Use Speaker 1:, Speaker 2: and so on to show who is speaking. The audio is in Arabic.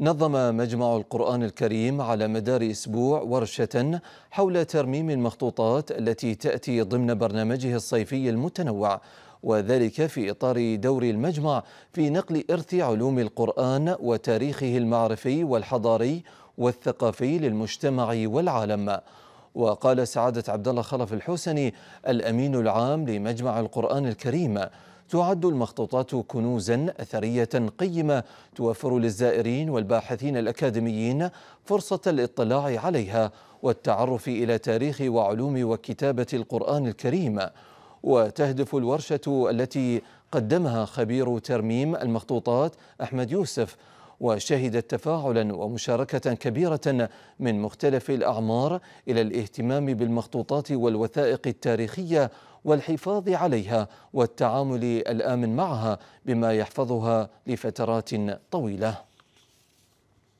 Speaker 1: نظم مجمع القرآن الكريم على مدار أسبوع ورشة حول ترميم المخطوطات التي تأتي ضمن برنامجه الصيفي المتنوع وذلك في إطار دور المجمع في نقل إرث علوم القرآن وتاريخه المعرفي والحضاري والثقافي للمجتمع والعالم وقال سعادة عبد الله خلف الحسني الأمين العام لمجمع القرآن الكريم تعد المخطوطات كنوزا أثرية قيمة توفر للزائرين والباحثين الأكاديميين فرصة الاطلاع عليها والتعرف إلى تاريخ وعلوم وكتابة القرآن الكريم وتهدف الورشة التي قدمها خبير ترميم المخطوطات أحمد يوسف وشهدت تفاعلا ومشاركة كبيرة من مختلف الأعمار إلى الاهتمام بالمخطوطات والوثائق التاريخية والحفاظ عليها والتعامل الآمن معها بما يحفظها لفترات طويلة